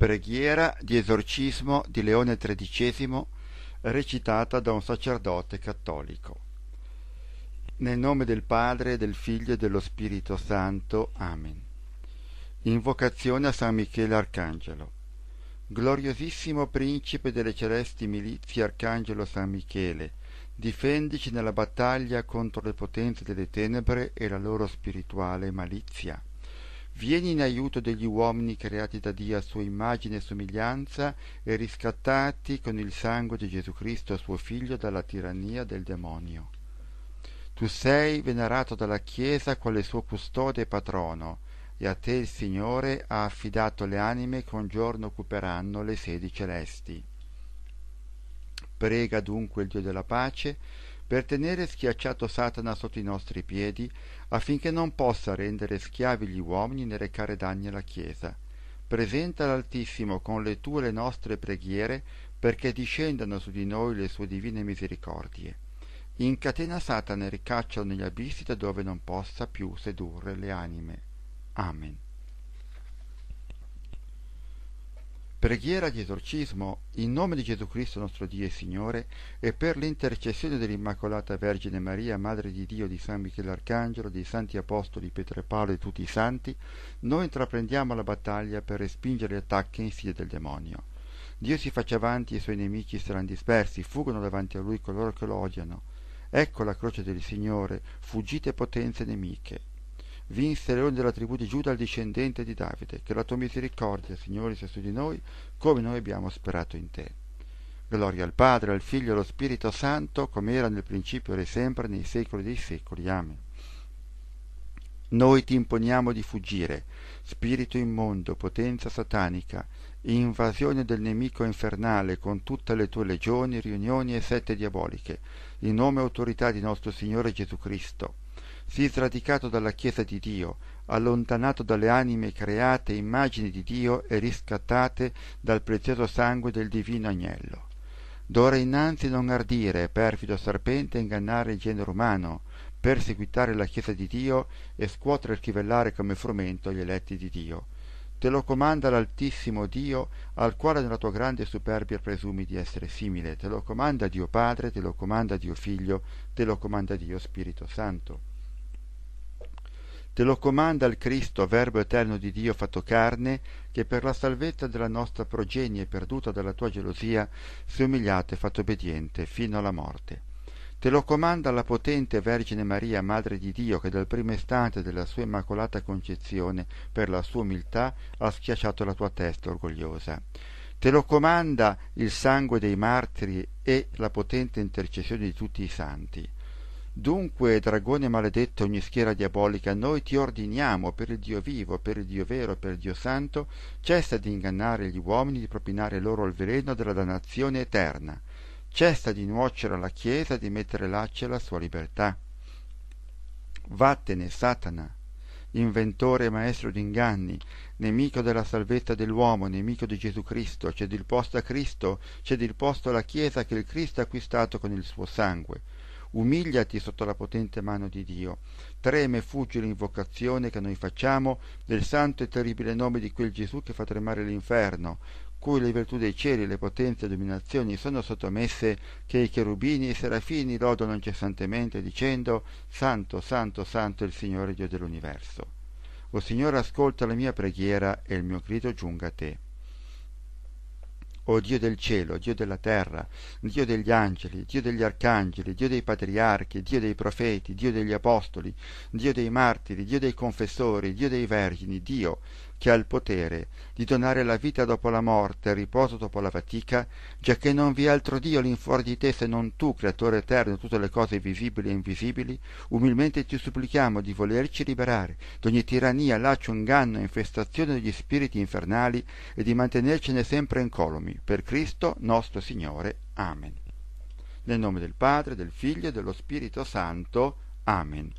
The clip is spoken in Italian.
Preghiera di esorcismo di Leone XIII recitata da un sacerdote cattolico. Nel nome del Padre, del Figlio e dello Spirito Santo. Amen. Invocazione a San Michele Arcangelo. Gloriosissimo principe delle celesti milizie Arcangelo San Michele, difendici nella battaglia contro le potenze delle tenebre e la loro spirituale malizia vieni in aiuto degli uomini creati da Dio a sua immagine e somiglianza e riscattati con il sangue di Gesù Cristo suo Figlio dalla tirannia del demonio. Tu sei venerato dalla Chiesa quale suo custode e patrono, e a te il Signore ha affidato le anime che un giorno occuperanno le sedi celesti. Prega dunque il Dio della pace, per tenere schiacciato Satana sotto i nostri piedi, affinché non possa rendere schiavi gli uomini né recare danni alla Chiesa. Presenta l'Altissimo con le tue le nostre preghiere, perché discendano su di noi le sue divine misericordie. Incatena Satana e ricaccialo negli abissi da dove non possa più sedurre le anime. Amen. preghiera di esorcismo in nome di Gesù Cristo nostro Dio e Signore e per l'intercessione dell'Immacolata Vergine Maria, Madre di Dio, di San Michele Arcangelo, dei Santi Apostoli Pietro e Paolo e tutti i Santi, noi intraprendiamo la battaglia per respingere gli attacchi in insidie del demonio. Dio si faccia avanti e i suoi nemici saranno dispersi, fuggono davanti a lui coloro che lo odiano. Ecco la croce del Signore, fuggite potenze nemiche vinse ogni della tribù di Giuda al discendente di Davide, che la tua misericordia, Signore, sia su di noi, come noi abbiamo sperato in te. Gloria al Padre, al Figlio e allo Spirito Santo, come era nel principio e sempre, nei secoli dei secoli. Amen. Noi ti imponiamo di fuggire, spirito immondo, potenza satanica, invasione del nemico infernale con tutte le tue legioni, riunioni e sette diaboliche, in nome e autorità di nostro Signore Gesù Cristo, sii sradicato dalla Chiesa di Dio, allontanato dalle anime create immagini di Dio e riscattate dal prezioso sangue del divino agnello. D'ora innanzi non ardire, perfido serpente, ingannare il genere umano, perseguitare la Chiesa di Dio e scuotere e schivellare come frumento gli eletti di Dio. Te lo comanda l'Altissimo Dio, al quale nella tua grande superbia presumi di essere simile. Te lo comanda Dio Padre, te lo comanda Dio Figlio, te lo comanda Dio Spirito Santo te lo comanda il Cristo, Verbo eterno di Dio fatto carne, che per la salvezza della nostra progenie perduta dalla tua gelosia, si è umiliato e fatto obbediente fino alla morte. Te lo comanda la potente Vergine Maria, Madre di Dio, che dal primo istante della sua immacolata concezione, per la sua umiltà, ha schiacciato la tua testa orgogliosa. Te lo comanda il sangue dei martiri e la potente intercessione di tutti i santi Dunque, dragone maledetto, ogni schiera diabolica, noi ti ordiniamo, per il Dio vivo, per il Dio vero, per il Dio santo, cessa di ingannare gli uomini, di propinare loro il veleno della dannazione eterna. Cessa di nuocere alla Chiesa, di mettere lacce alla sua libertà. Vattene, Satana, inventore e maestro di inganni, nemico della salvezza dell'uomo, nemico di Gesù Cristo, cedi il posto a Cristo, cedi il posto alla Chiesa che il Cristo ha acquistato con il suo sangue Umiliati sotto la potente mano di Dio. Treme e fugge l'invocazione che noi facciamo del santo e terribile nome di quel Gesù che fa tremare l'inferno, cui le virtù dei cieli, le potenze e le dominazioni sono sottomesse, che i cherubini e i serafini lodano incessantemente dicendo Santo, Santo, Santo è il Signore Dio dell'universo. O Signore ascolta la mia preghiera e il mio grido giunga a te. O Dio del cielo, Dio della terra, Dio degli angeli, Dio degli arcangeli, Dio dei patriarchi, Dio dei profeti, Dio degli apostoli, Dio dei martiri, Dio dei confessori, Dio dei vergini, Dio, che ha il potere di donare la vita dopo la morte, il riposo dopo la fatica, giacché non vi è altro Dio lì fuori di te se non tu, creatore eterno, di tutte le cose visibili e invisibili, umilmente ti supplichiamo di volerci liberare d'ogni tirannia, laccio, inganno e infestazione degli spiriti infernali e di mantenercene sempre incolumi. Per Cristo nostro Signore. Amen. Nel nome del Padre, del Figlio e dello Spirito Santo. Amen.